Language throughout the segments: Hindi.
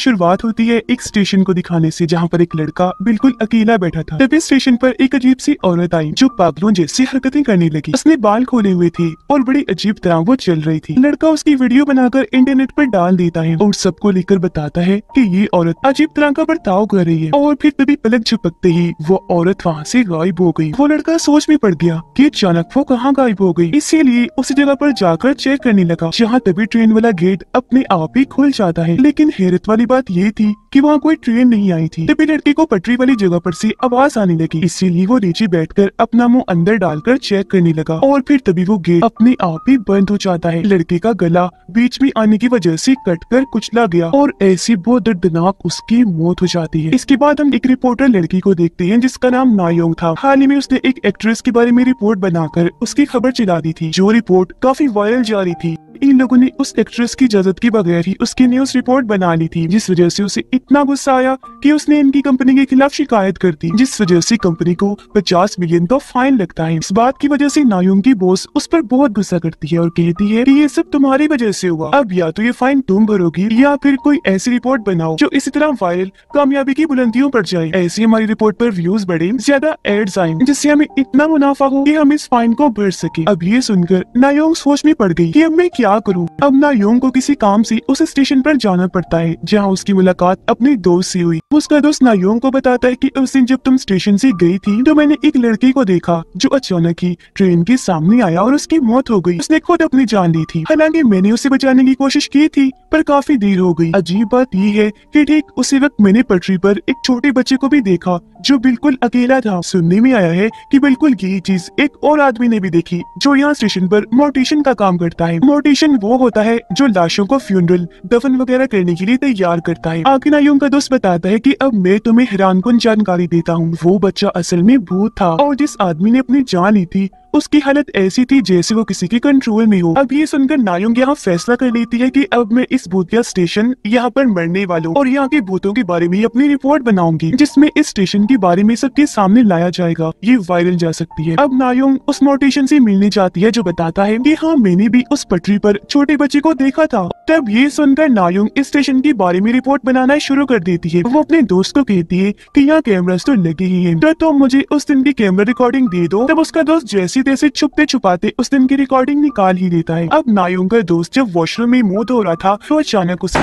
शुरुआत होती है एक स्टेशन को दिखाने से जहाँ पर एक लड़का बिल्कुल अकेला बैठा था तभी स्टेशन पर एक अजीब सी औरत आई जो पागलों जैसी हरकतें करने लगी उसने बाल खोले हुए थे और बड़ी अजीब तरह वो चल रही थी लड़का उसकी वीडियो बनाकर इंटरनेट पर डाल देता है और सबको लेकर बताता है की ये औरत अजीब तरह का बर्ताव कर रही है और फिर तभी पलक झपकते ही वो औरत वहाँ से गायब हो गयी वो लड़का सोच में पड़ गया की अचानक वो कहाँ गायब हो गयी इसीलिए उस जगह पर जाकर चेक करने लगा जहाँ तभी ट्रेन वाला गेट अपने आप ही खुल जाता है लेकिन हैरत वाली बात यही थी कि वहाँ कोई ट्रेन नहीं आई थी तभी तो लड़के को पटरी वाली जगह पर से आवाज आने लगी इसीलिए वो नीचे बैठकर अपना मुंह अंदर डालकर चेक करने लगा और फिर तभी वो गेट अपने आप ही बंद हो जाता है लड़के का गला बीच में आने की वजह से कट कर कुचला गया और ऐसी बहुत दर्दनाक उसकी मौत हो जाती है इसके बाद हम एक रिपोर्टर लड़की को देखते है जिसका नाम नायोंग था हाल ही में उसने एक एक्ट्रेस के बारे में रिपोर्ट बनाकर उसकी खबर चला दी थी जो रिपोर्ट काफी वायरल जा रही थी इन लोगों ने उस एक्ट्रेस की इजाजत के बगैर ही उसकी न्यूज रिपोर्ट बना ली थी जिस वजह से उसे इतना गुस्सा आया कि उसने इनकी कंपनी के खिलाफ शिकायत कर दी जिस वजह से कंपनी को 50 मिलियन का फाइन लगता है इस बात की वजह से नायुंग की बॉस उस पर बहुत गुस्सा करती है और कहती है कि ये सब तुम्हारी वजह से हुआ अब या तो ये फाइन तुम भरोगी या फिर कोई ऐसी रिपोर्ट बनाओ जो इसी तरह वायरल कामयाबी की बुलंदियों पर जाए ऐसी हमारी रिपोर्ट आरोप व्यूज बढ़े ज्यादा एड्स आए जिससे हमें इतना मुनाफा हो की हम इस फाइन को भर सके अब ये सुनकर नायोंग सोच में पड़ गयी की अब मैं क्या करूँ अब नायोंग को किसी काम ऐसी उस स्टेशन आरोप जाना पड़ता है जहाँ उसकी मुलाकात अपने दोस्त से हुई उसका दोस्त नायोंग को बताता है कि उस दिन जब तुम स्टेशन से गई थी तो मैंने एक लड़की को देखा जो अचानक ही ट्रेन के सामने आया और उसकी मौत हो गई उसने खुद अपनी जान दी थी हालांकि मैंने उसे बचाने की कोशिश की थी पर काफी देर हो गई अजीब बात यह है कि ठीक उसी वक्त मैंने पटरी पर एक छोटे बच्चे को भी देखा जो बिल्कुल अकेला था सुनने में आया है कि बिल्कुल यही चीज एक और आदमी ने भी देखी जो यहाँ स्टेशन पर मोटेशन का काम करता है मोटेशन वो होता है जो लाशों को फ्यूनरल दफन वगैरह करने के लिए तैयार करता है आखिर कायूम का दोस्त बताता है कि अब मैं तुम्हें हैरानकुन जानकारी देता हूँ वो बच्चा असल में भूत था और जिस आदमी ने अपनी जान ली थी उसकी हालत ऐसी थी जैसे वो किसी के कंट्रोल में हो अब ये सुनकर नायुंग यहाँ फैसला कर लेती है कि अब मैं इस भूतिया स्टेशन यहाँ पर मरने वालों और यहाँ के भूतों के बारे में अपनी रिपोर्ट बनाऊंगी जिसमें इस स्टेशन के बारे में सबके सामने लाया जाएगा ये वायरल जा सकती है अब नायुंग उस मोटेशन से मिलने जाती है जो बताता है की हाँ मैंने भी उस पटरी पर छोटे बच्चे को देखा था तब ये सुनकर नायुंग इस स्टेशन के बारे में रिपोर्ट बनाना शुरू कर देती है वो अपने दोस्त को कहती है की यहाँ कैमराज तो लगे ही है तो तुम मुझे उस दिन की कैमरा रिकॉर्डिंग दे दो तब उसका दोस्त जैसे सीधे से छुपते छुपाते उस दिन की रिकॉर्डिंग निकाल ही देता है अब नायों का दोस्त जब वॉशरूम में मुंह धो रहा था तो अचानक उसे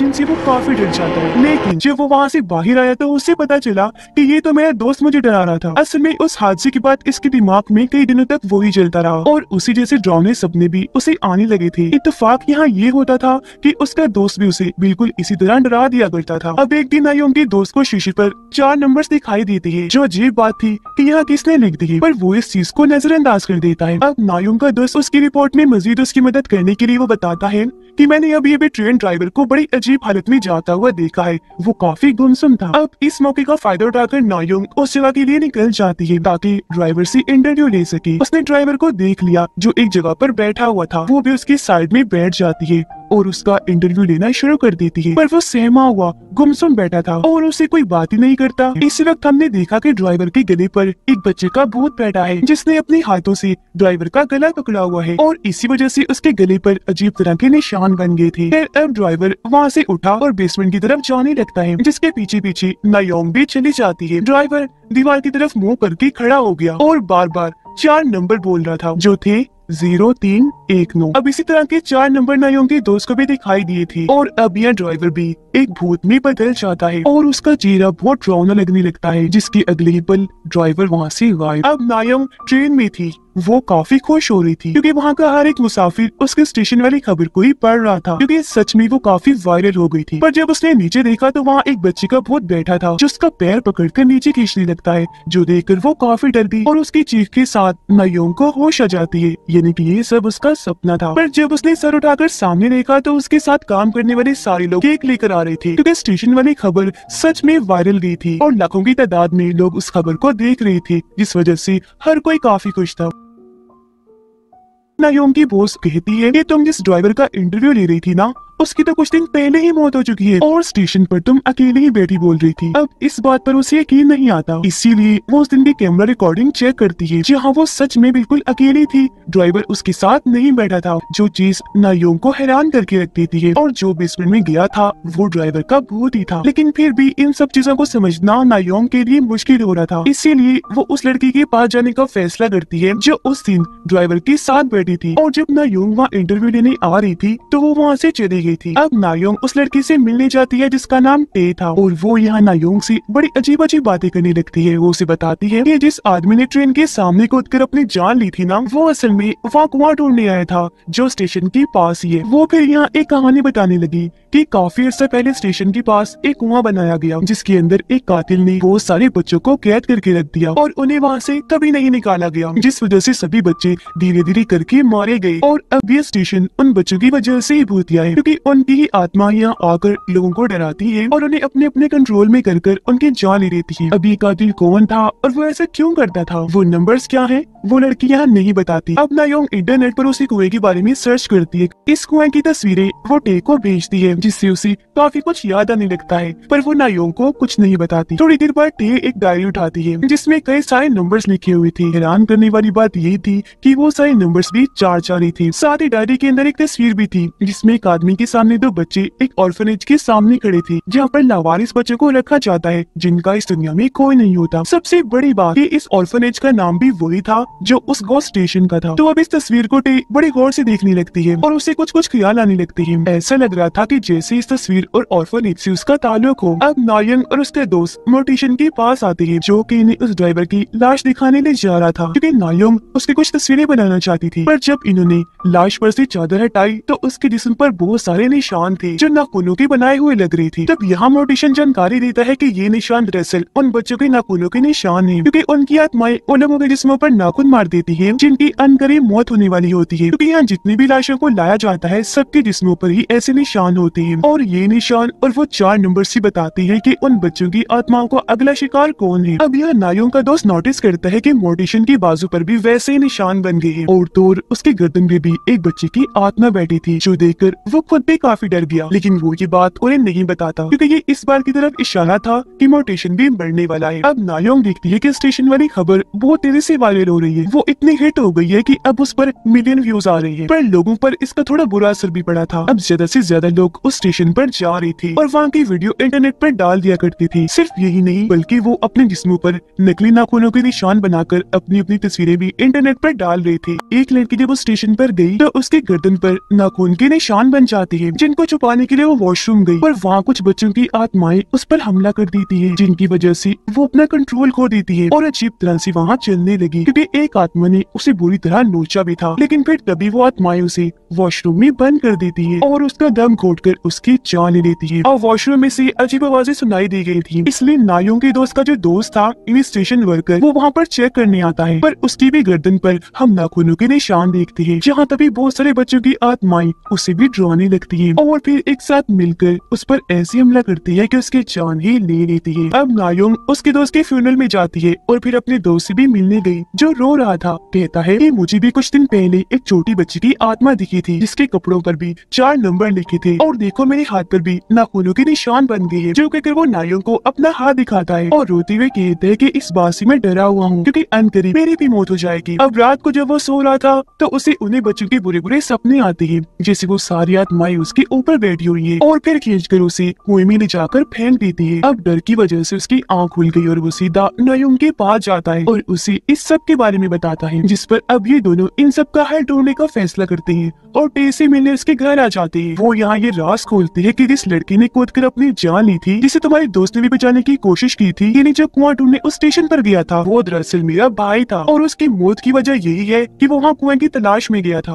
जिनसे वो काफी डर जाता है लेकिन जब वो वहाँ ऐसी बाहर आया तो उसे पता चला की ये तो मेरा दोस्त मुझे डरा रहा था असल में उस हादसे के बाद इसके दिमाग में कई दिनों तक वही चलता रहा और उसी जैसे ड्रामे सपने भी उसे आने लगे थे इतफाक यहाँ ये होता था की उसका दोस्त भी उसे बिल्कुल इसी तरह डरा दिया करता था अब एक दिन आई उनके दोस्त को शीशे पर चार नंबर्स दिखाई देती है जो अजीब बात थी कि यहाँ किसने लिख दी पर वो इस चीज को नजरअंदाज कर देता है अब नायुम का दोस्त उसकी रिपोर्ट में मजीद उसकी मदद करने के लिए वो बताता है कि मैंने अभी ये भी ट्रेन ड्राइवर को बड़ी अजीब अजीब हालत में जाता हुआ देखा है वो काफी गुमसुम था अब इस मौके का फायदा उठाकर नायुंग उस जगह के लिए निकल जाती है ताकि ड्राइवर से इंटरव्यू ले सके उसने ड्राइवर को देख लिया जो एक जगह पर बैठा हुआ था वो भी उसके साइड में बैठ जाती है और उसका इंटरव्यू लेना शुरू कर देती है पर वो सहमा हुआ गुमसुम बैठा था और उसे कोई बात ही नहीं करता इसी वक्त हमने देखा कि ड्राइवर के गले पर एक बच्चे का भूत बैठा है जिसने अपने हाथों से ड्राइवर का गला पकड़ा हुआ है और इसी वजह से उसके गले पर अजीब तरह के निशान बन गए थे फिर अब ड्राइवर वहाँ से उठा और बेसमेंट की तरफ जाने लगता है जिसके पीछे पीछे नायोंग भी चली जाती है ड्राइवर दीवार की तरफ मुँह करके खड़ा हो गया और बार बार चार नंबर बोल रहा था जो थे जीरो तीन एक नौ अब इसी तरह के चार नंबर नायों के दोस्त को भी दिखाई दिए थे और अब यह ड्राइवर भी एक भूत में बदल जाता है और उसका चेहरा बहुत ड्रोना लगने लगता है जिसके अगले पल ड्राइवर वहाँ से गायब अब नायम ट्रेन में थी वो काफी खुश हो रही थी क्योंकि वहाँ का हर एक मुसाफिर उसके स्टेशन वाली खबर को ही पढ़ रहा था क्योंकि सच में वो काफी वायरल हो गई थी पर जब उसने नीचे देखा तो वहाँ एक बच्चे का भूत बैठा था जो उसका पैर पकड़कर नीचे खींचने लगता है जो देखकर वो काफी डर गई और उसकी चीख के साथ नयोंग को होश आ जाती है यानी की ये सब उसका सपना था पर जब उसने सर उठाकर सामने देखा तो उसके साथ काम करने वाले सारे लोग केक लेकर आ रहे थे क्योंकि स्टेशन वाली खबर सच में वायरल गई थी और लाखों की तादाद में लोग उस खबर को देख रहे थे जिस वजह से हर कोई काफी खुश था नयोम की बोस कहती है कि तुम जिस ड्राइवर का इंटरव्यू ले रही थी ना उसकी तो कुछ दिन पहले ही मौत हो चुकी है और स्टेशन पर तुम अकेले ही बैठी बोल रही थी अब इस बात पर उसे यकीन नहीं आता इसीलिए वो उस दिन की कैमरा रिकॉर्डिंग चेक करती है जहाँ वो सच में बिल्कुल अकेली थी ड्राइवर उसके साथ नहीं बैठा था जो चीज नायोम को हैरान करके रख देती है और जो बेसमेंट में गया था वो ड्राइवर का भूत ही था लेकिन फिर भी इन सब चीजों को समझना नायोम के लिए मुश्किल हो रहा था इसीलिए वो उस लड़की के पास जाने का फैसला करती है जो उस दिन ड्राइवर के साथ बैठी रही थी और जब नायोंग वहाँ इंटरव्यू लेने आ रही थी तो वो वहाँ से चली गई थी अब नायोंग उस लड़की से मिलने जाती है जिसका नाम टे था और वो यहाँ नायोंग से बड़ी अजीब अजीब बातें करने लगती है वो उसे बताती है कि जिस आदमी ने ट्रेन के सामने कूद कर अपनी जान ली थी ना वो असल में वहाँ कुआ ढूंढने आया था जो स्टेशन के पास ही है वो फिर यहाँ एक कहानी बताने लगी की काफी अर्सा पहले स्टेशन के पास एक कुआ बनाया गया जिसके अंदर एक कातिल ने बहुत सारे बच्चों को कैद करके रख दिया और उन्हें वहाँ से कभी नहीं निकाला गया जिस वजह से सभी बच्चे धीरे धीरे करके लिए मारे गए और अब ये स्टेशन उन बच्चों की वजह से ही भूतिया है क्योंकि उनकी ही आत्मा यहाँ आकर लोगों को डराती है और उन्हें अपने अपने कंट्रोल में कर कर उनकी जान ले लेती है अभी का कातिल कौन था और वो ऐसा क्यों करता था वो नंबर्स क्या है वो लड़कियां नहीं बताती अब नायोंग इंटरनेट पर उसी कुएं के बारे में सर्च करती है इस कुएं की तस्वीरें वो टे को भेजती है जिससे उसे काफी कुछ याद आने लगता है पर वो नायोंग को कुछ नहीं बताती थोड़ी देर बाद टे एक डायरी उठाती है जिसमे कई सारे नंबर लिखे हुए थे हैरान करने वाली बात ये थी की वो सारे नंबर भी चार चार ही थे साथ ही डायरी के अंदर एक तस्वीर भी थी जिसमे एक आदमी के सामने दो बच्चे एक ऑर्फनेज के सामने खड़े थे जहाँ पर लावारिस बच्चों को रखा जाता है जिनका इस दुनिया में कोई नहीं होता सबसे बड़ी बात इस ऑर्फनेज का नाम भी वही था जो उस गौ स्टेशन का था तो अब इस तस्वीर को टी बड़ी गौर से देखने लगती है और उसे कुछ कुछ ख्याल आने लगती है ऐसा लग रहा था की जैसे इस तस्वीर और ऑर्फनेज से उसका ताल्लुक हो अब नायंग और उसके दोस्त मोटिशन के पास आते हैं जो की इन्हें उस ड्राइवर की लाश दिखाने ले जा रहा था क्यूँकी नायंग उसकी कुछ तस्वीरें बनाना चाहती थी पर जब इन्होंने लाश पर ऐसी चादर हटाई तो उसके जिसम पर बहुत सारे निशान थे जो नाखूनों के बनाए हुए लग रही थी तब यहाँ मोटिशन जानकारी देता है कि ये निशान दरअसल उन बच्चों के नाखूनों के निशान है क्योंकि उनकी आत्माएं उन लोगों के जिसमो पर नाखून खुद मार देती है जिनकी अनकरे मौत होने वाली होती है क्योंकि यहाँ जितनी भी लाशों को लाया जाता है सबके जिस्मों पर ही ऐसे निशान होते हैं और ये निशान और वो चार नंबर ही बताते हैं की उन बच्चों की आत्माओं का अगला शिकार कौन है अब यह नायों का दोस्त नोटिस करता है की मोटिशन की बाजू पर भी वैसे ही निशान बन गए हैं और तो उसके गर्दन में भी एक बच्चे की आत्मा बैठी थी जो कर वो खुद भी काफी डर गया लेकिन वो ये बात उन्हें नहीं बताता क्योंकि ये इस बार की तरफ इशारा था कि मोटिशन भी बढ़ने वाला है अब नायोंग देखती है कि स्टेशन वाली खबर बहुत तेजी से वायरल हो रही गई है वो इतनी हिट हो गई है कि अब उस पर मिलियन व्यूज आ रही है पर लोगों पर इसका थोड़ा बुरा असर भी पड़ा था अब ज्यादा से ज्यादा लोग उस स्टेशन पर जा रहे थे और वहाँ की वीडियो इंटरनेट पर डाल दिया करती थी सिर्फ यही नहीं बल्कि वो अपने जिसमो पर नकली नाखूनों के निशान बनाकर अपनी अपनी तस्वीरें भी इंटरनेट पर डाल रही थी एक लड़की जब उस स्टेशन पर गई तो उसके गर्दन पर नाखून के निशान बन जाते हैं जिनको छुपाने के लिए वो वॉशरूम गई पर वहाँ कुछ बच्चों की आत्माएं उस पर हमला कर देती है जिनकी वजह से वो अपना कंट्रोल खो देती है और अजीब तरह से वहाँ चलने लगी क्योंकि एक आत्मा ने उसे बुरी तरह नोचा भी था लेकिन फिर तभी वो आत्माएं उसे वॉशरूम में बंद कर देती है और उसका दम घोट कर उसकी जान ले लेती है और वॉशरूम में से अजीब आवाजें सुनाई दी गई थी इसलिए नायों के दोस्त का जो दोस्त था स्टेशन वर्कर वो वहाँ पर चेक करने आता है पर उसकी भी गर्दन पर हम नाखूनों के निशान देखते हैं जहाँ तभी बहुत सारे बच्चों की आत्माएं उसे भी डराने लगती है और फिर एक साथ मिलकर उस पर ऐसे हमला करती है की उसकी जान ही ले लेती है अब नायोंग उसके दोस्त के फ्यूनल में जाती है और फिर अपने दोस्त से भी मिलने गयी जो रो रो रहा था कहता है मुझे भी कुछ दिन पहले एक छोटी बच्ची की आत्मा दिखी थी जिसके कपड़ों पर भी चार नंबर लिखे थे और देखो मेरे हाथ पर भी नाखूनों के निशान बन गए हैं जो कहकर वो नारियों को अपना हाथ दिखाता है और रोते हुए कहते हैं कि इस बात से मैं डरा हुआ हूँ क्योंकि अंतरी मेरी भी मौत हो जाएगी अब रात को जब वो सो रहा था तो उसे उन्हें बच्चों के बुरे बुरे सपने आते हैं जैसे वो सारी आत्माएं उसके ऊपर बैठी हुई है और फिर खींच कर उसे कुएं में ले जाकर फेंक देती है अब डर की वजह से उसकी आँख खुल गई और वो सीधा नयुम के पास जाता है और उसे इस सब के बारे में बताता है जिस पर अब ये दोनों इन सब का हल ढूंढने का फैसला करते हैं और टेसी मिलने उसके घर आ जाते हैं वो यहाँ ये रास खोलते हैं कि जिस लड़की ने कूद कर अपनी जान ली थी जिसे तुम्हारे दोस्त ने भी बचाने की कोशिश की थी यानी जब कुआं ढूंढने उस स्टेशन पर गया था वो दरअसल मेरा भाई था और उसकी मौत की वजह यही है कि वो वहाँ कुएं की तलाश में गया था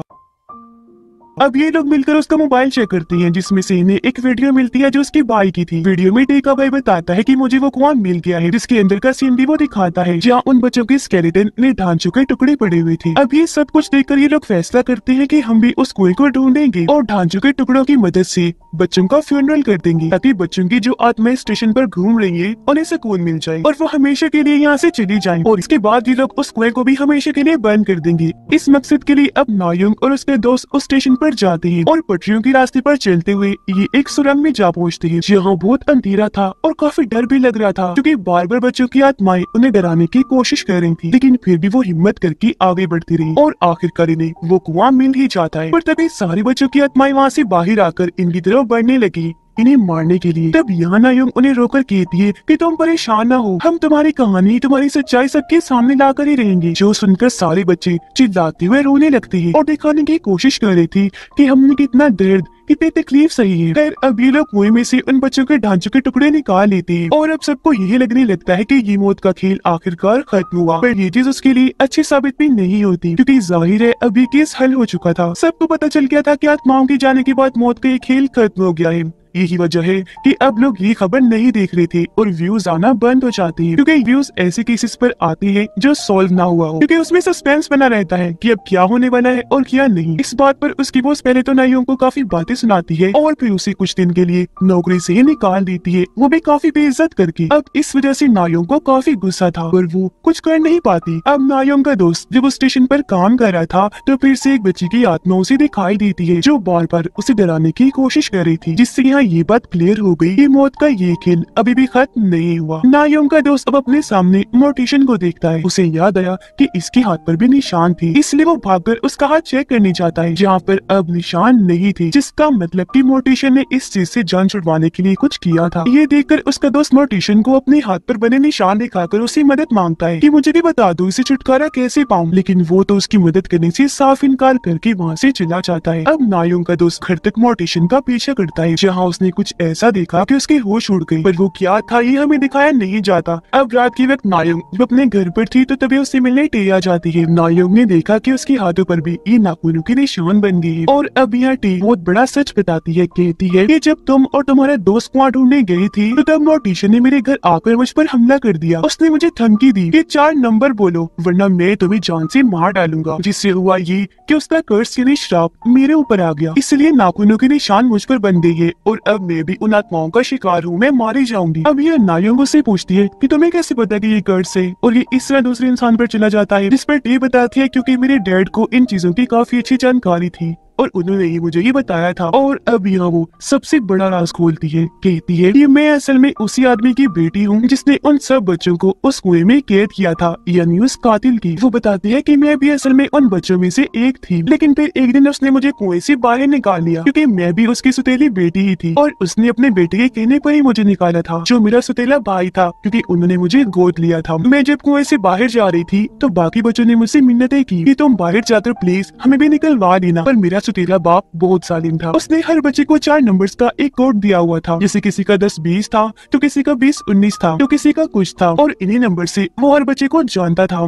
अब ये लोग मिलकर उसका मोबाइल चेक करती हैं जिसमें से इन्हें एक वीडियो मिलती है जो उसकी बाई की थी वीडियो में टेका भाई बताता है कि मुझे वो कुआं मिल गया है जिसके अंदर का सीन भी वो दिखाता है जहाँ उन बच्चों के स्केलेटन ने ढांचों के टुकड़े पड़े हुए थे अब ये सब कुछ देख ये लोग फैसला करते हैं की हम भी उस कुएं को ढूंढेंगे और ढांचों के टुकड़ों की मदद ऐसी बच्चों का फ्यूनरल कर देंगे ताकि बच्चों की जो आत्मा स्टेशन आरोप घूम रही है उन्हें सुकून मिल जाए और वो हमेशा के लिए यहाँ ऐसी चली जाए और इसके बाद ये लोग उस कुएं को भी हमेशा के लिए बंद कर देंगे इस मकसद के लिए अब नायुंग और उसके दोस्त उस स्टेशन आरोप पर जाते हैं और पटरियों के रास्ते पर चलते हुए ये एक सुरंग में जा पहुँचते हैं यहाँ बहुत अंधेरा था और काफी डर भी लग रहा था क्योंकि बार बार बच्चों की आत्माएं उन्हें डराने की कोशिश कर रही थी लेकिन फिर भी वो हिम्मत करके आगे बढ़ती रही और आखिरकार इन्हें वो कुआं मिल ही जाता है पर तभी सारे बच्चों की आत्माएं वहाँ से बाहर आकर इनकी तरफ बढ़ने लगी इन्हें मारने के लिए तब याना यंग उन्हें रोकर कहती है कि तुम परेशान ना हो हम तुम्हारी कहानी तुम्हारी सच्चाई सबके सामने ला कर ही रहेंगे जो सुनकर सारे बच्चे चिल्लाते हुए रोने लगते हैं और दिखाने की कोशिश कर रही थी कि हमने कितना दर्द कितनी तकलीफ सही है खैर अब ये लोग कुएं में से उन बच्चों के ढांचों के टुकड़े निकाल लेते हैं और अब सबको यही लगने लगता है कि ये मौत का खेल आखिरकार खत्म हुआ पर ये चीज उसके लिए अच्छी साबित भी नहीं होती क्योंकि जाहिर है अभी केस हल हो चुका था सबको पता चल गया था कि आत्माओं के जाने के बाद मौत का ये खेल खत्म हो गया है यही वजह है कि अब लोग ये खबर नहीं देख रहे थे और व्यूज आना बंद हो जाते हैं क्योंकि व्यूज ऐसे केसेस पर आते हैं जो सॉल्व ना हुआ हो क्योंकि उसमें सस्पेंस बना रहता है कि अब क्या होने वाला है और क्या नहीं इस बात पर उसकी बोस पहले तो नाइयों को काफी बातें सुनाती है और फिर उसे कुछ दिन के लिए नौकरी से निकाल देती है वो भी काफी बेइज्जत करके अब इस वजह से नायों को काफी गुस्सा था और वो कुछ कर नहीं पाती अब नायों का दोस्त जब वो स्टेशन पर काम कर रहा था तो फिर से एक बच्ची की आत्मा उसे दिखाई देती है जो बार बार उसे डराने की कोशिश कर रही थी जिससे यहाँ ये बात क्लियर हो गई कि मौत का ये खेल अभी भी खत्म नहीं हुआ नायोंग का दोस्त अब अपने सामने मोर्टिशन को देखता है उसे याद आया कि इसके हाथ पर भी निशान थे इसलिए वो भागकर उसका हाथ चेक करने जाता है जहाँ पर अब निशान नहीं थे जिसका मतलब कि मोर्टिशन ने इस चीज से जान छुड़वाने के लिए कुछ किया था ये कर उसका दोस्त मोर्टिशन को अपने हाथ पर बने निशान दिखाकर उसे मदद मांगता है कि मुझे भी बता दो इसे छुटकारा कैसे पाऊँ लेकिन वो तो उसकी मदद करने से साफ इनकार करके वहाँ से चला जाता है अब नायोंग का दोस्त घर तक मोर्टिशन का पीछा करता है जहाँ उसने कुछ ऐसा देखा कि उसकी होश उड़ गई पर वो क्या था ये हमें दिखाया नहीं जाता अब रात के वक्त नायुंग जब अपने घर पर थी तो तभी उससे मिलने टेया जाती है नायुंग ने देखा कि उसके हाथों पर भी ये नाखूनों के निशान बन गई और अब यह टी बहुत बड़ा सच बताती है कहती है की जब तुम और तुम्हारे दोस्त को ढूंढने गयी थी तो तब नोटिशन ने मेरे घर आकर मुझ पर हमला कर दिया उसने मुझे धमकी दी की चार नंबर बोलो वरना मैं तुम्हें जान से मार डालूंगा जिससे हुआ ये की उसका कर्ज यानी श्राप मेरे ऊपर आ गया इसलिए नाखूनों के निशान मुझ पर बन गई है और और अब मैं भी उन आत्माओं का शिकार हूँ मैं मारी जाऊंगी अब यह नायोंगो से पूछती है कि तुम्हें कैसे पता कि ये कर्ज है और ये इस तरह दूसरे इंसान पर चला जाता है जिस पर टी बताती है क्योंकि मेरे डैड को इन चीजों की काफी अच्छी जानकारी थी और उन्होंने ही मुझे ये बताया था और अब यहाँ वो सबसे बड़ा राज खोलती है कहती है ये मैं असल में उसी आदमी की बेटी हूँ जिसने उन सब बच्चों को उस कुएं में कैद किया था यानी उस कातिल की वो बताती है कि मैं भी असल में उन बच्चों में से एक थी लेकिन फिर एक दिन उसने मुझे कुएं से बाहर निकाल लिया क्योंकि मैं भी उसकी सुतेली बेटी ही थी और उसने अपने बेटे के कहने पर ही मुझे निकाला था जो मेरा सुतेला भाई था क्योंकि उन्होंने मुझे गोद लिया था मैं जब कुएं से बाहर जा रही थी तो बाकी बच्चों ने मुझसे मिन्नतें की तुम बाहर जाकर प्लीज हमें भी निकलवा देना पर मेरा सुतीला बाप बहुत सालिम था उसने हर बच्चे को चार नंबर्स का एक कोड दिया हुआ था जैसे किसी का दस बीस था तो किसी का बीस उन्नीस था तो किसी का कुछ था और इन्हीं नंबर से वो हर बच्चे को जानता था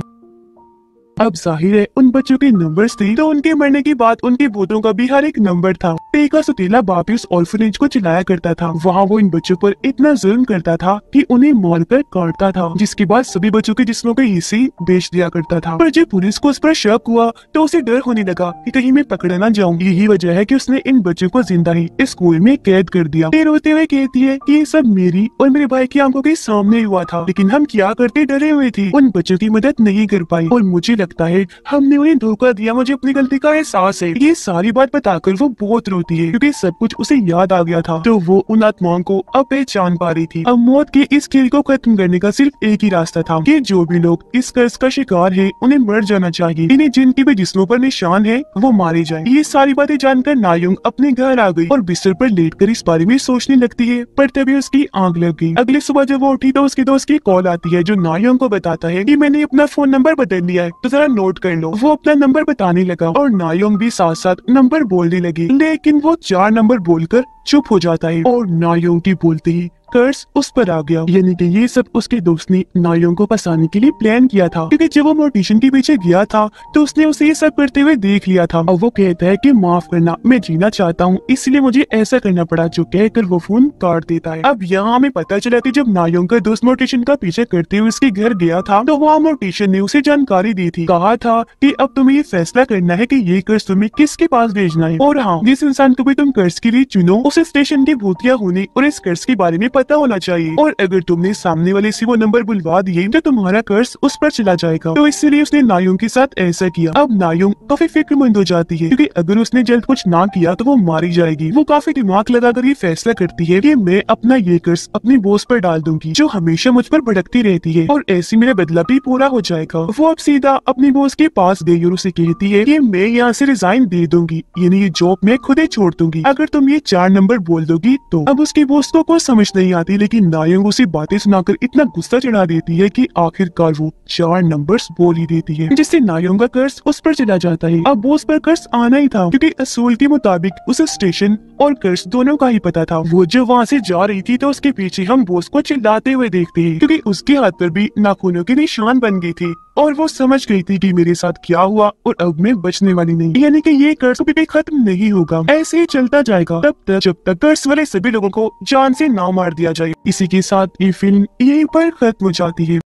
अब जाहिर है उन बच्चों के नंबर्स थे तो उनके मरने के बाद उनके भूतों का भी हर एक नंबर था टेका सुतीला बाप उस ऑर्फनेज को चलाया करता था वहाँ वो इन बच्चों पर इतना जुल्म करता था कि उन्हें कर काटता था जिसके बाद सभी बच्चों के जिसमो के हिस्से बेच दिया करता था पर जब पुलिस को उस पर शक हुआ तो उसे डर होने लगा की कहीं मैं पकड़ा ना जाऊँ यही वजह है की उसने इन बच्चों को जिंदा ही स्कूल में कैद कर दिया फिर रोते हुए कहती है की ये सब मेरी और मेरे भाई की आंखों के सामने हुआ था लेकिन हम क्या करते डरे हुए थे उन बच्चों की मदद नहीं कर पाई और मुझे लगता है हमने उन्हें धोखा दिया मुझे अपनी गलती का एहसास है ये सारी बात बताकर वो बहुत रोती है क्योंकि सब कुछ उसे याद आ गया था तो वो उन आत्माओं को अब पहचान पा रही थी अब मौत के इस खेल को खत्म करने का सिर्फ एक ही रास्ता था की जो भी लोग इस कर्ज का शिकार है उन्हें मर जाना चाहिए इन्हें जिनकी भी जिसमो आरोप निशान है वो मारे जाए ये सारी बातें जानकर नायुंग अपने घर आ गई और बिस्तर आरोप लेट इस बारे में सोचने लगती है पर तभी उसकी आग लग गई अगली सुबह जब वो उठी तो उसके दोस्त की कॉल आती है जो नायुंग को बताता है की मैंने अपना फोन नंबर बदल लिया है तो जरा नोट कर लो वो अपना नंबर बताने लगा और नायोंग भी साथ साथ नंबर बोलने लगी लेकिन वो चार नंबर बोलकर चुप हो जाता है और नायोंग की बोलते ही कर्ज उस पर आ गया यानी कि ये सब उसके दोस्त ने नायों को फंसाने के लिए प्लान किया था क्योंकि जब वो म्यूटिशन के पीछे गया था तो उसने उसे ये सब करते हुए देख लिया था और वो कहता है कि माफ करना मैं जीना चाहता हूँ इसलिए मुझे ऐसा करना पड़ा जो कहकर वो फोन काट देता है अब यहाँ हमें पता चला की जब नायों का दोस्त मोटिशन का पीछे करते हुए उसके घर गया था तो वहाँ म्यूटिशन ने उसे जानकारी दी थी कहा था की अब तुम्हें ये फैसला करना है की ये कर्ज तुम्हें किसके पास भेजना है और हाँ जिस इंसान को भी तुम कर्ज के लिए चुनो उसे स्टेशन के भूतिया होने और इस कर्ज के बारे में पता होना चाहिए और अगर तुमने सामने वाले ऐसी वो नंबर बुलवा दिए तो तुम्हारा कर्ज उस पर चला जाएगा तो इसलिए उसने नायुंग के साथ ऐसा किया अब नायुंग काफी फिक्रमंद हो जाती है क्यूँकी अगर उसने जल्द कुछ ना किया तो वो मारी जाएगी वो काफी दिमाग लगाकर ये फैसला करती है की मैं अपना ये कर्ज अपने बोस पर डाल दूंगी जो हमेशा मुझ पर भड़कती रहती है और ऐसे मेरा बदला भी पूरा हो जाएगा वो अब सीधा अपने बोस के पास गई और उसे कहती है की मैं यहाँ ऐसी रिजाइन दे दूंगी यानी ये जॉब मैं खुद ही छोड़ दूंगी अगर तुम ये चार नंबर बोल दोगी तो अब उसके बोस को कुछ समझ नहीं नहीं आती लेकिन नायंग उसे बातें सुनाकर इतना गुस्सा चढ़ा देती है कि आखिरकार वो चार नंबर्स बोल ही देती है जिससे नायंग का कर्ज उस पर चला जाता है अब वो उस पर कर्ज आना ही था क्योंकि असूल के मुताबिक उसे स्टेशन और कर्स दोनों का ही पता था वो जब वहाँ से जा रही थी तो उसके पीछे हम बोस को चिल्लाते हुए देखते हैं क्योंकि उसके हाथ पर भी नाखूनों के निशान बन गई थी और वो समझ गई थी कि मेरे साथ क्या हुआ और अब मैं बचने वाली नहीं यानी कि ये कर्ज कभी खत्म नहीं होगा ऐसे ही चलता जाएगा तब तक जब तक कर्ज वाले सभी लोगों को जान से ना मार दिया जाए इसी के साथ ये फिल्म यही पर खत्म हो जाती है